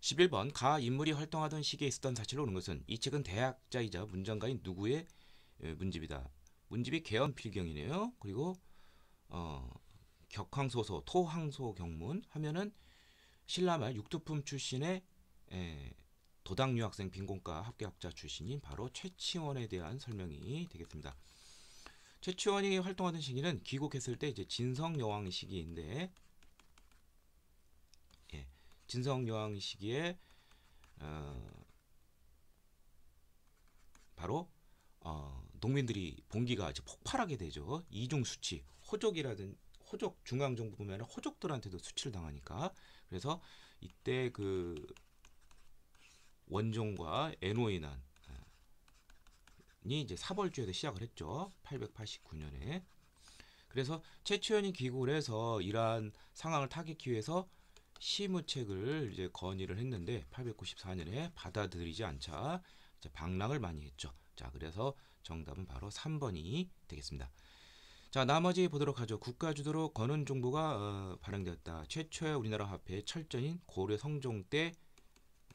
11번 가 인물이 활동하던 시기에 있었던 사실로 오는 것은 이 책은 대학자이자 문장가인 누구의 예, 문집이다. 문집이 개헌 필경이네요. 그리고 어, 격황소소토황소 경문 하면은 신라말 육두품 출신의 에, 예, 도당 유학생 빈곤과 합계학자 출신인 바로 최치원에 대한 설명이 되겠습니다. 최치원이 활동하던 시기는 귀국했을 때 이제 진성 여왕 시기인데 진성 여왕 시기에 어, 바로 어, 농민들이 봉기가 아주 폭발하게 되죠. 이중 수치, 호족이라든 호족 중앙 정부 보면 호족들한테도 수치를 당하니까 그래서 이때 그 원종과 에노이난이 어, 이제 사벌주에서 시작을 했죠. 889년에. 그래서 최치현이 귀국을 해서 이러한 상황을 타격하기 위해서 시무책을 이제 건의를 했는데 894년에 받아들이지 않자 이제 방랑을 많이 했죠. 자, 그래서 정답은 바로 3번이 되겠습니다. 자, 나머지 보도록 하죠. 국가주도로 건은 정보가 어, 발행되었다. 최초의 우리나라 화폐 철저인 고려 성종 때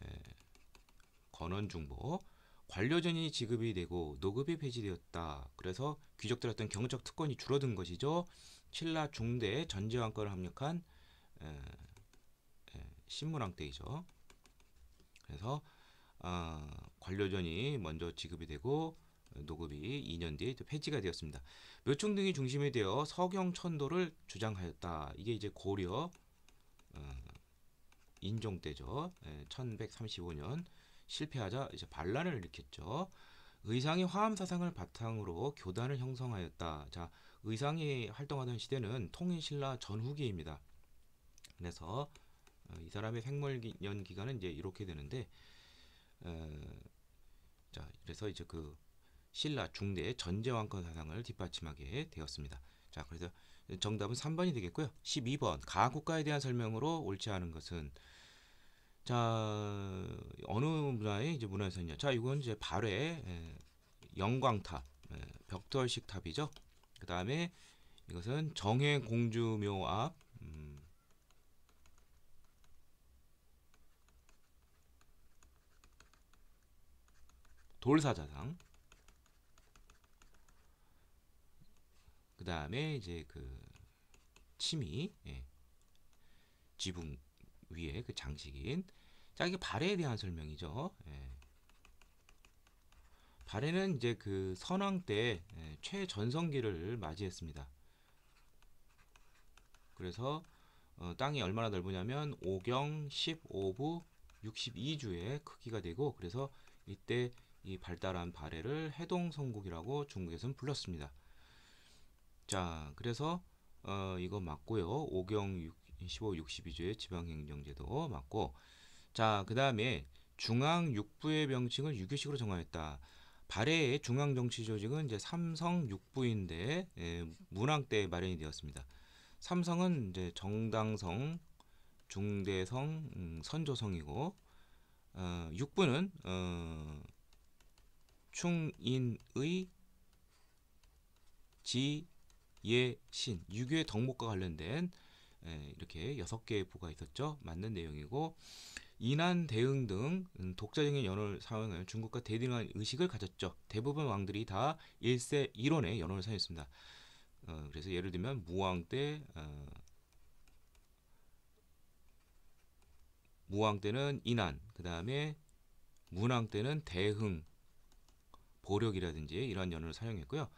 에, 건원 중보 관료전이 지급이 되고 노급이 폐지되었다. 그래서 귀족들었던 경적 특권이 줄어든 것이죠. 칠라중대 전제왕권을 합력한 에, 신문왕 때이죠. 그래서 어, 관료전이 먼저 지급이 되고 노급이 2년 뒤에 폐지가 되었습니다. 묘충 등이 중심이 되어 서경천도를 주장하였다. 이게 이제 고려 어, 인종 때죠. 1135년 예, 실패하자 이제 반란을 일으켰죠. 의상이 화합 사상을 바탕으로 교단을 형성하였다. 자, 의상이 활동하던 시대는 통일신라 전후기입니다. 그래서 어, 이 사람의 생물년 기간은 이제 이렇게 되는데 어, 자 그래서 이제 그 신라 중대 전제왕권 사상을 뒷받침하게 되었습니다. 자 그래서 정답은 3번이 되겠고요. 12번 가국가에 대한 설명으로 옳지 않은 것은 자 어느 문화의 이제 문화유산냐자 이건 이제 발해 영광탑 에, 벽돌식 탑이죠. 그 다음에 이것은 정해공주묘 앞 돌사자상 그 다음에 이제 그 침이 예. 지붕 위에 그 장식인 자 이게 발해에 대한 설명이죠. 예. 발해는 이제 그 선왕 때 예, 최전성기를 맞이했습니다. 그래서 어, 땅이 얼마나 넓으냐면 5경 15부 62주의 크기가 되고 그래서 이때 이 발달한 발해를 해동성국이라고 중국에서는 불렀습니다. 자, 그래서 어, 이거 맞고요. 5경 6, 15, 62조의 지방행정제도 맞고 자, 그 다음에 중앙 육부의 명칭을 유교식으로 정하였다. 발해의 중앙 정치 조직은 이제 삼성 육부인데 예, 문왕 때 마련이 되었습니다. 삼성은 이제 정당성, 중대성, 음, 선조성이고 어, 육부는 어, 충인의 지예신 유교의 덕목과 관련된 예, 이렇게 여섯 개의 부가 있었죠. 맞는 내용이고 인한 대응 등 음, 독자적인 연호를 사용하여 중국과 대등한 의식을 가졌죠. 대부분 왕들이 다 일세 일원의 연호를 사용했습니다. 어, 그래서 예를 들면 무왕 때 어, 무왕 때는 인한, 그 다음에 문왕 때는 대흥, 보력이라든지 이런 연호를 사용했고요.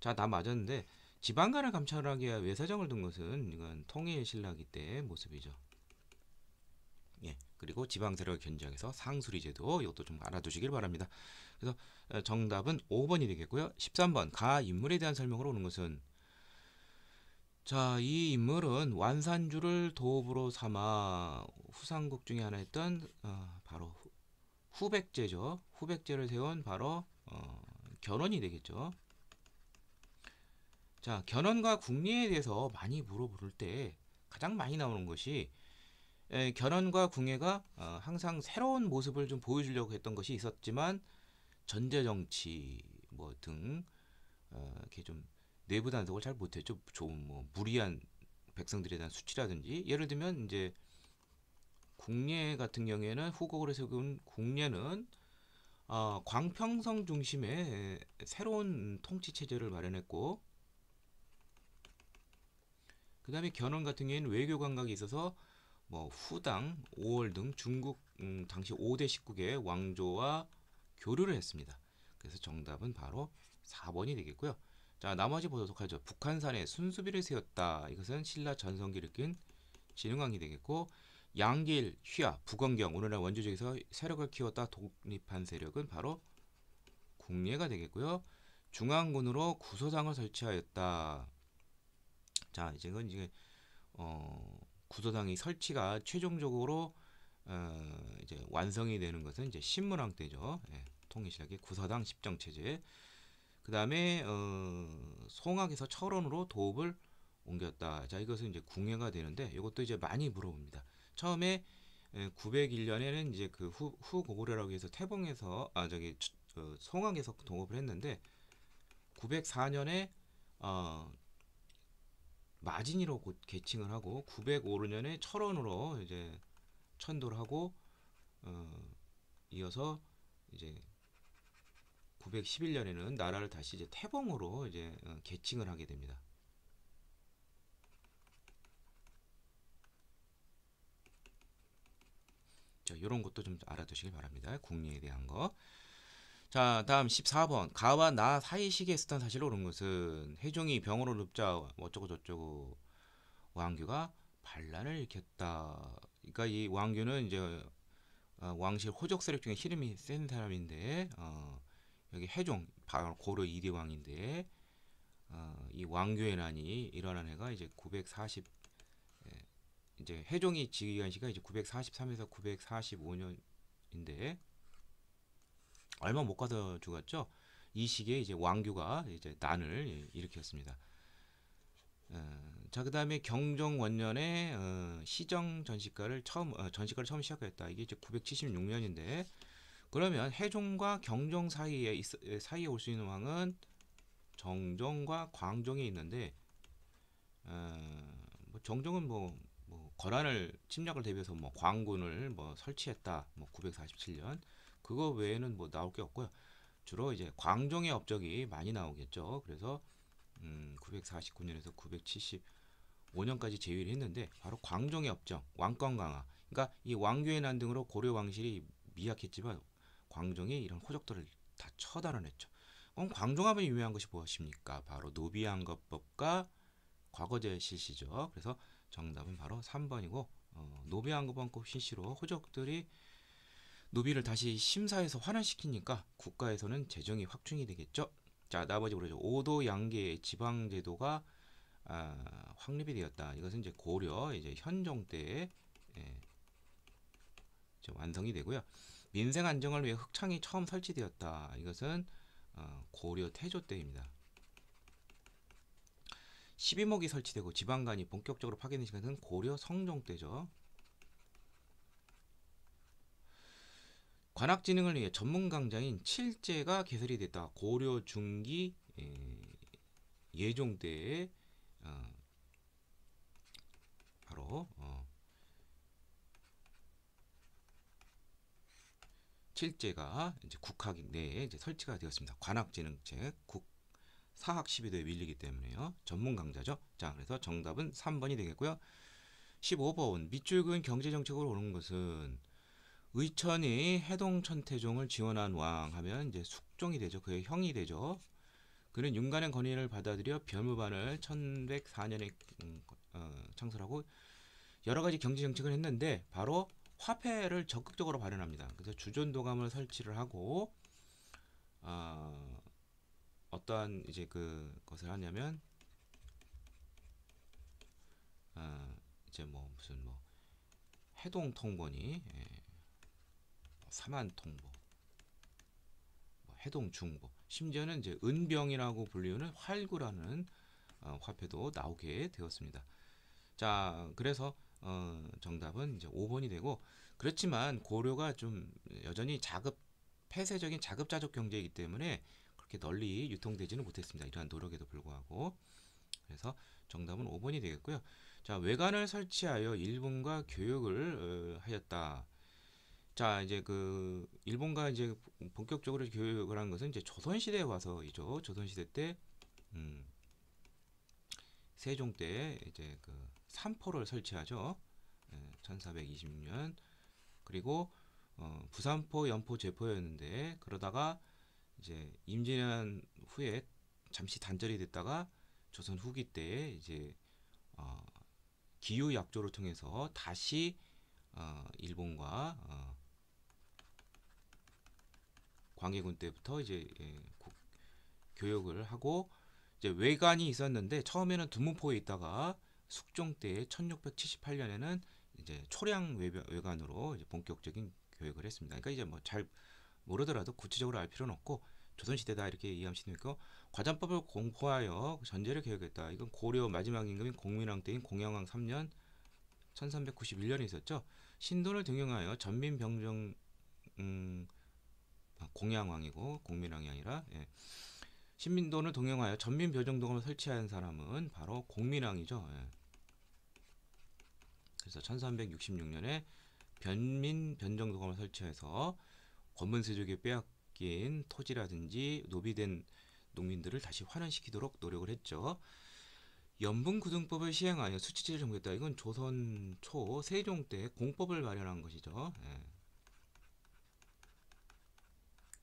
자, 다 맞았는데 지방간을 감찰하기 위해 외사정을 둔 것은 이건 통일 신라기 때의 모습이죠. 예, 그리고 지방세력을 견제해서 상수리 제도 이것도 좀 알아두시길 바랍니다. 그래서 어, 정답은 5번이 되겠고요. 13번 가 인물에 대한 설명으로 오는 것은 자, 이 인물은 완산주를 도읍으로 삼아 후삼국 중에 하나였던 어, 바로 후, 백제죠 후백제를 세운 바로 어, 결혼이 되겠죠. 자, 견혼과 궁리에 대해서 많이 물어볼 때 가장 많이 나오는 것이 에, 견혼과 궁예가 어, 항상 새로운 모습을 좀 보여주려고 했던 것이 있었지만 전제 정치 뭐등 어, 이렇게 좀 내부 단속을 잘 못했죠. 좀뭐 무리한 백성들에 대한 수치라든지 예를 들면 이제 궁예 같은 경우에는 후국으로 세운 궁예는 어, 광평성 중심의 새로운 통치 체제를 마련했고 그 다음에 견훤 같은 경우에는 외교 관광에 있어서 뭐 후당, 오월 등 중국 음, 당시 5대 19개의 왕조와 교류를 했습니다. 그래서 정답은 바로 4번이 되겠고요. 자, 나머지 보도록하죠 북한산에 순수비를 세웠다. 이것은 신라 전성기를 낀 진흥왕이 되겠고 양길, 휘하, 북원경 오늘날 원조지에서 세력을 키웠다 독립한 세력은 바로 국례가 되겠고요. 중앙군으로 구소당을 설치하였다. 자, 이제 이건 이제 어, 구소당이 설치가 최종적으로 어, 이제 완성이 되는 것은 이제 신문왕 때죠. 예, 통일시작의 구사당 십정 체제. 그 다음에 어, 송악에서 철원으로 도읍을 옮겼다. 자, 이것은 이제 궁예가 되는데 이것도 이제 많이 물어봅니다. 처음에 901년에는 이제 그 후, 후 고구려라고 해서 태봉에서 아 저기 그송악에서 어, 동업을 했는데 904년에 어 마진이로 곧 개칭을 하고 905년에 철원으로 이제 천도를 하고 어 이어서 이제 911년에는 나라를 다시 이제 태봉으로 이제 개칭을 어, 하게 됩니다. 이런 것도 좀 알아두시길 바랍니다. 궁리에 대한 거. 자, 다음 14번. 가와 나사이시기 쓰던 사실로 그런 것은 혜종이 병으로 눕자 어쩌고저쩌고 왕규가 반란을 일으켰다. 그러니까 이 왕규는 이제 어, 왕실 호적 세력 중에 희이센 사람인데 어, 여기 혜종 바로 고려 이대 왕인데 어, 이 왕교의 난이 일어난 해가 이제 이제 해종이 지휘한 시가 이제 943에서 945년인데 얼마 못 가서 죽었죠. 이 시기에 이제 왕규가 이제 난을 일으켰습니다. 어, 자 그다음에 경정 원년에 어, 시정 전시가를 처음 어, 전시가를 처음 시작했다. 이게 이제 976년인데 그러면 해종과 경종 사이에 있, 사이에 올 수 있는 왕은 정종과 광종이 있는데 어, 뭐 정종은 뭐 거란을 침략을 대비해서 뭐 광군을 뭐 설치했다. 뭐 947년 그거 외에는 뭐 나올 게 없고요. 주로 이제 광종의 업적이 많이 나오겠죠. 그래서 음 949년에서 975년까지 제위를 했는데 바로 광종의 업적, 왕권 강화. 그러니까 이 왕교의 난등으로 고려 왕실이 미약했지만 광종이 이런 호적들을 다 처단해냈죠. 그럼 광종하면 유명한 것이 무엇입니까? 바로 노비안거법과 과거제 실시죠. 그래서 정답은 바로 3번이고 어, 노비왕급방급 실시로 호족들이 노비를 다시 심사해서 환원시키니까 국가에서는 재정이 확충이 되겠죠. 자 나머지 우리 오도 양계 지방제도가 아, 확립이 되었다. 이것은 이제 고려 이제 현종 때에 예, 완성이 되고요. 민생 안정을 위해 흑창이 처음 설치되었다. 이것은 어, 고려 태조 때입니다. 12목이 설치되고 지방간이 본격적으로 파괴된 시간은 고려 성종 때죠. 관악 진흥을 위해 전문 강장인 칠제가 개설이 됐다. 고려 중기 예, 예종 때에 어, 바로 어, 칠제가 이제 국학 내에 네, 이제 설치가 되었습니다. 관악 진흥책 국 사학 시비도에 밀리기 때문에요. 전문 강좌죠. 자, 그래서 정답은 3번이 되겠고요. 15번 밑줄근 경제정책으로 오른 것은 의천이 해동 천태종을 지원한 왕 하면 이제 숙종이 되죠. 그의 형이 되죠. 그는 윤관의 건의를 받아들여 별무반을 1104년에 음, 어, 창설하고 여러 가지 경제 정책을 했는데 바로 화폐를 적극적으로 발현합니다. 그래서 주전도감을 설치를 하고 어, 어떠한 이제 그 것을 하냐면 어, 이제 뭐 무슨 뭐 해동 통보니 예. 뭐 사만 통보 뭐 해동 중보 심지어는 이제 은병이라고 불리우는 활구라는 어, 화폐도 나오게 되었습니다. 자 그래서 어, 정답은 이제 5번이 되고 그렇지만 고려가 좀 여전히 자급 폐쇄적인 자급자족 경제이기 때문에 그렇게 널리 유통되지는 못했습니다. 이러한 노력에도 불구하고 그래서 정답은 5번이 되겠고요. 자, 외관을 설치하여 일본과 교역을 어, 하였다. 자, 이제 그 일본과 이제 본격적으로 교역을 한 것은 이제 조선 시대에 와서이죠. 조선 시대 때 음, 세종 때 이제 그 삼포를 설치하죠. 1420년 예, 그리고 어, 부산포, 연포, 제포였는데 그러다가 이제 임진왜란 후에 잠시 단절이 됐다가 조선 후기 때에 이제 어, 기후 약조를 통해서 다시 어, 일본과 어, 광해군 때부터 이제 예, 국, 교역을 하고 이제 외관이 있었는데 처음에는 두문포에 있다가 숙종 때 1678년에는 이제 초량 외관으로 이제 본격적인 교역을 했습니다. 그러니까 이제 뭐 잘 모르더라도 구체적으로 알 필요는 없고 조선시대다 이렇게 이해하시면 되고 과장법을 공포하여 그 전제를 개혁했다. 이건 고려 마지막 임금인 공민왕 때인 공영왕 3년 1391년에 있었죠. 신도를 등용하여 전민병정 음, 아, 공양왕이고 공민왕이 아니라 예. 신민도를 동용하여 전민벼정동을 설치한 사람은 바로 공민왕이죠. 예. 그래서 1366년에 변민변정동을 설치해서 권문세족에 빼앗 깎 토지라든지 노비된 농민들을 다시 환원시키도록 노력을 했죠. 연분구등법을 시행하여 수치제를 정했다. 이건 조선 초 세종 때 공법을 마련한 것이죠. 예.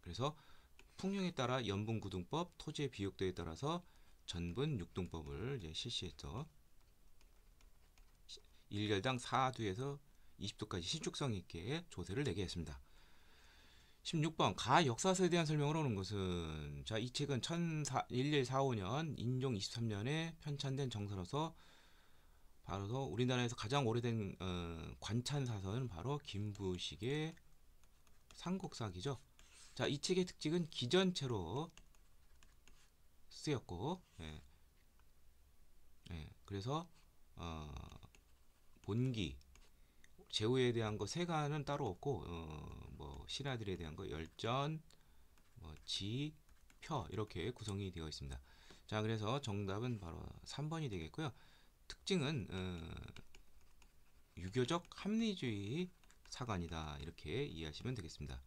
그래서 풍령에 따라 연분구등법, 토지의 비육도에 따라서 전분육등법을 이제 실시했죠. 일결당 4두에서 20도까지 신축성 있게 조세를 내게 했습니다. 16번 가 역사서에 대한 설명을 오는 것은 자 이 책은 1145년 인종 23년에 편찬된 정서로서 바로서 우리나라에서 가장 오래된 어, 관찬사서는 바로 김부식의 삼국사기죠. 자 이 책의 특징은 기전체로 쓰였고 예. 예. 그래서 어, 본기 제후에 대한 거 세가는 따로 없고 어, 뭐 신하들에 대한 거 열전, 뭐 지, 표 이렇게 구성이 되어 있습니다. 자 그래서 정답은 바로 3번이 되겠고요. 특징은 어, 유교적 합리주의 사관이다 이렇게 이해하시면 되겠습니다.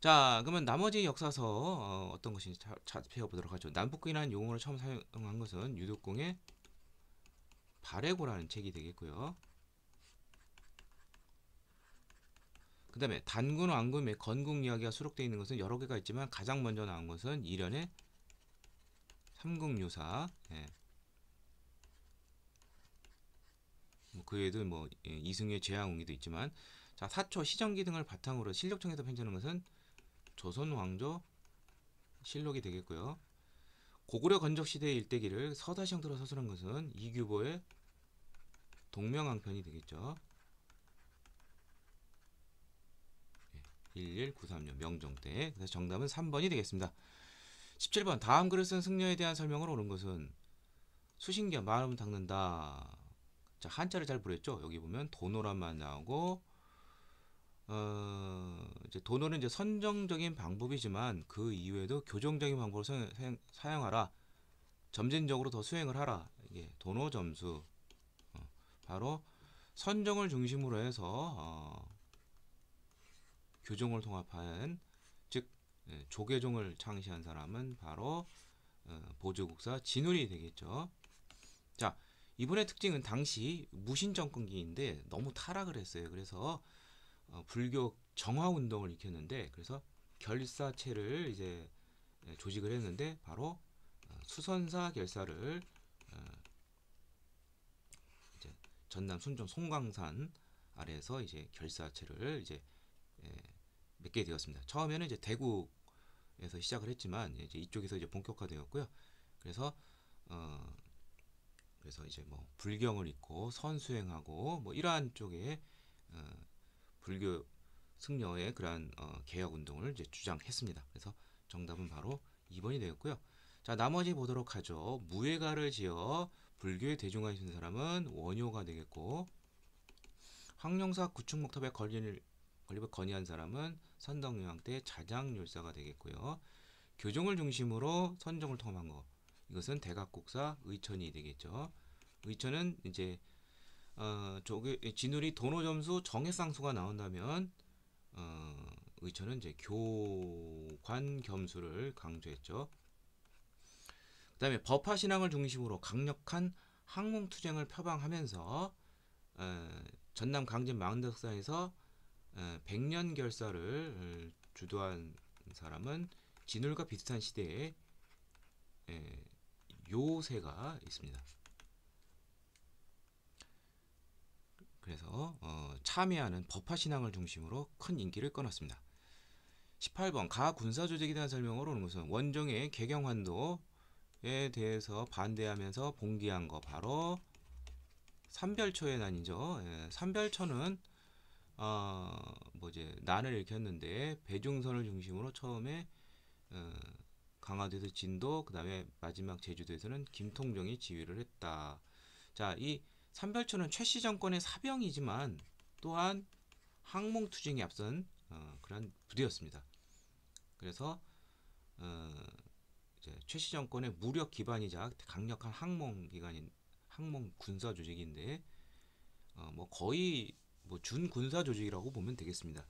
자 그러면 나머지 역사서 어, 어떤 것인지 살펴보도록 하죠. 남북극이라는 용어를 처음 사용한 것은 유독공의 바레고라는 책이 되겠고요. 그 다음에 단군, 왕군, 건국 이야기가 수록되어 있는 것은 여러 개가 있지만 가장 먼저 나온 것은 일련의 삼국유사 예. 뭐 그 외에도 뭐 예, 이승의 제왕웅이도 있지만 자 사초 시정기 등을 바탕으로 실력청에서 편지하는 것은 조선왕조 실록이 되겠고요. 고구려 건적시대 의 일대기를 서다시형 들어 서술한 것은 이규보의 동명왕편이 되겠죠. 1 1 9 3년 명종 때. 그래서 정답은 3번이 되겠습니다. 17번 다음 글을 쓴 승려에 대한 설명으로 옳 것은 수신견 마음 닦는다. 자 한자를 잘 보랬죠. 여기 보면 도노란만 나오고 어, 이제 도노는 이제 선정적인 방법이지만 그 이외에도 교정적인 방법을 사용, 사용하라. 점진적으로 더 수행을 하라. 이게 도노 점수. 어, 바로 선정을 중심으로 해서 어, 교종을 통합한 즉 예, 조계종을 창시한 사람은 바로 어, 보조국사 진울이 되겠죠. 자 이분의 특징은 당시 무신 정권기인데 너무 타락을 했어요. 그래서 어, 불교 정화 운동을 일으켰는데 그래서 결사체를 이제 예, 조직을 했는데 바로 어, 수선사 결사를 전남 순정 송강산 아래에서 이제 결사체를 이제 예, 맺게 되었습니다. 처음에는 이제 대구에서 시작을 했지만 이제 이쪽에서 이제 본격화되었고요. 그래서 어 그래서 이제 뭐 불경을 입고 선수행하고 뭐 이러한 쪽에 어 불교 승려의 그러한 어 개혁 운동을 이제 주장했습니다. 그래서 정답은 바로 2번이 되었고요. 자, 나머지 보도록 하죠. 무예가를 지어 불교의 대중화시킨 사람은 원효가 되겠고 황룡사 구축목탑에 걸린 건립을 건의한 사람은 선덕여왕 때 자장율사가 되겠고요. 교정을 중심으로 선정을 통한 거 이것은 대각국사 의천이 되겠죠. 의천은 이제 어, 조교, 진울이 도노 점수 정해쌍수가 나온다면 어, 의천은 이제 교관 겸수를 강조했죠. 그 다음에 법화 신앙을 중심으로 강력한 항몽투쟁을 표방하면서 어, 전남 강진 망덕사에서 어, 백년 결사를 어, 주도한 사람은 진울과 비슷한 시대에 예, 요새가 있습니다. 그래서 어, 참여하는 법화 신앙을 중심으로 큰 인기를 꺼놨습니다. 18번 가 군사 조직에 대한 설명으로 는 것은 원종의 개경환도에 대해서 반대하면서 봉기한 거 바로 삼별초의 난이죠. 예, 삼별초는 어, 뭐지 난을 일으켰는데 배중선을 중심으로 처음에 어, 강화도에서 진도, 그 다음에 마지막 제주도에서는 김통정이 지휘를 했다. 자, 이 삼별초는 최씨 정권의 사병이지만 또한 항몽투쟁에 앞선 어, 그런 부대였습니다. 그래서 어, 이제 최씨 정권의 무력 기반이자 강력한 항몽 기관인 항몽 군사 조직인데 어, 뭐 거의 뭐 준군사 조직이라고 보면 되겠습니다.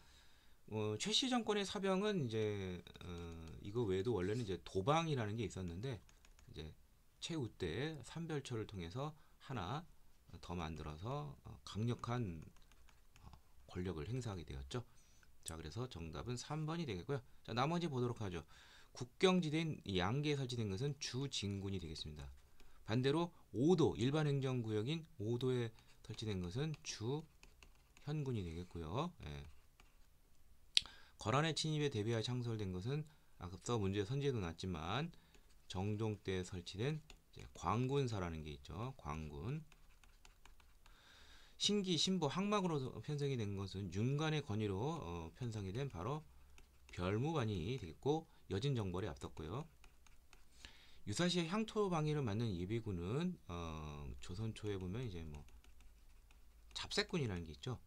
어, 최씨 정권의 사병은 이제 어, 이거 외에도 원래는 이제 도방이라는 게 있었는데 이제 최우 때 삼별초를 통해서 하나 더 만들어서 어, 강력한 어, 권력을 행사하게 되었죠. 자, 그래서 정답은 3번이 되겠고요. 자, 나머지 보도록 하죠. 국경지대인 양계에 설치된 것은 주진군이 되겠습니다. 반대로 5도, 일반 행정구역인 5도에 설치된 것은 주 현군이 되겠고요. 예. 거란의 침입에 대비하여 창설된 것은 앞서 문제 선지에도 났지만 정종 때 설치된 광군사라는 게 있죠. 광군. 신기 신보 항막으로 편성이 된 것은 윤관의 권위로 어, 편성이 된 바로 별무반이 되겠고 여진정벌이 앞섰고요. 유사시에 향토방위를 만든 예비군은 어, 조선 초에 보면 이제 뭐 잡새꾼이라는 게 있죠.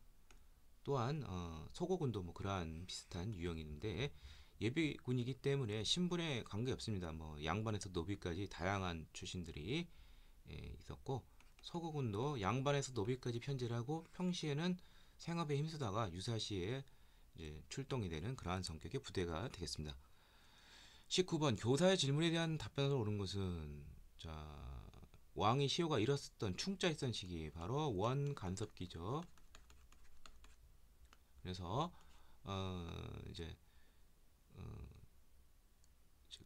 또한 어, 소고군도 뭐 그러한 비슷한 유형인데 예비군이기 때문에 신분에 관계없습니다. 뭐 양반에서 노비까지 다양한 출신들이 예, 있었고 서고군도 양반에서 노비까지 편제를 하고 평시에는 생업에 힘쓰다가 유사시에 이제 출동이 되는 그러한 성격의 부대가 되겠습니다. 19번 교사의 질문에 대한 답변으로 오는 것은 자 왕이 시효가 잃었었던 충자일선 시기 바로 원간섭기죠. 그래서 어 이제 어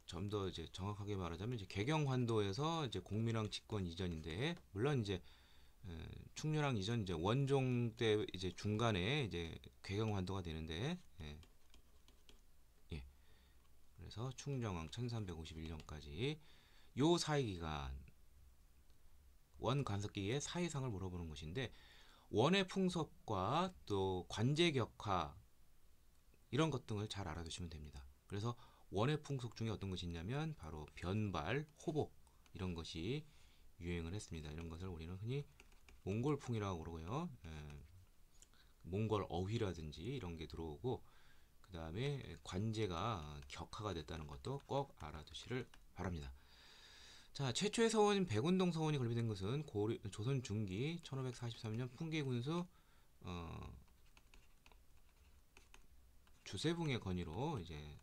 좀더 이제 정확하게 말하자면 이제 개경 환도에서 이제 공민왕 집권 이전인데 물론 이제 어, 충렬왕 이전 이제 원종 때 이제 중간에 이제 개경 환도가 되는데 예. 예. 그래서 충정왕 1351년까지 요 사이 기간 원간섭기의사이상을 물어보는 것인데 원의 풍속과또 관제 격화 이런 것 등을 잘 알아두시면 됩니다. 그래서 원의 풍속 중에 어떤 것이 있냐면 바로 변발, 호복 이런 것이 유행을 했습니다. 이런 것을 우리는 흔히 몽골풍이라고 그러고요. 에, 예, 몽골 어휘라든지 이런 게 들어오고 그 다음에 관제가 격화가 됐다는 것도 꼭 알아두시를 바랍니다. 자, 최초의 서원 백운동 서원이 건립된 것은 고리, 조선 중기 1543년 풍계 군수 어, 주세붕의 건의로 이제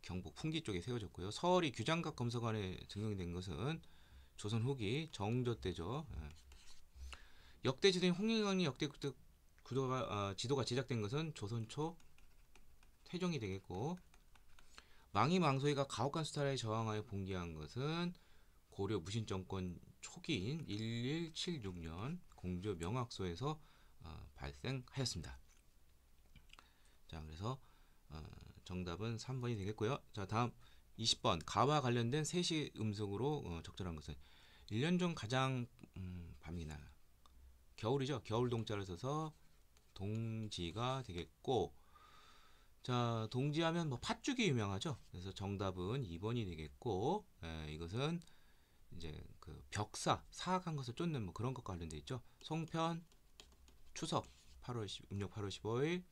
경북 풍기 쪽에 세워졌고요. 서울이 규장각 검사관에 등용된 것은 조선 후기 정조 때죠. 예. 역대 지도인 홍익강이 역대 구도가 아, 지도가 제작된 것은 조선 초 태종이 되겠고 망이 망소이가 가혹한 수탈에 저항하여 봉기한 것은 고려 무신 정권 초기인 1176년 공주 명학소에서 어, 발생하였습니다. 자, 그래서 어, 정답은 3번이 되겠고요. 자, 다음 20번 가와 관련된 세시 음성으로 어, 적절한 것은 1년 중 가장 음, 밤이나 겨울이죠. 겨울 동자를 써서 동지가 되겠고 자, 동지하면 뭐 팥죽이 유명하죠. 그래서 정답은 2번이 되겠고, 에, 예, 이것은 이제 그 벽사, 사악한 것을 쫓는 뭐 그런 것과 관련되어 있죠. 송편, 추석, 8월 10, 음력 8월 15일.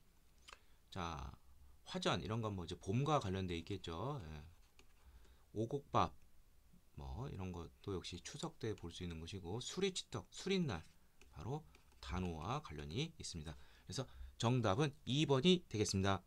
자, 화전 이런 건 뭐 이제 봄과 관련되어 있겠죠. 예. 오곡밥 뭐 이런 것도 역시 추석 때 볼 수 있는 것이고 수리치떡, 수린날 바로 단호와 관련이 있습니다. 그래서 정답은 2번이 되겠습니다.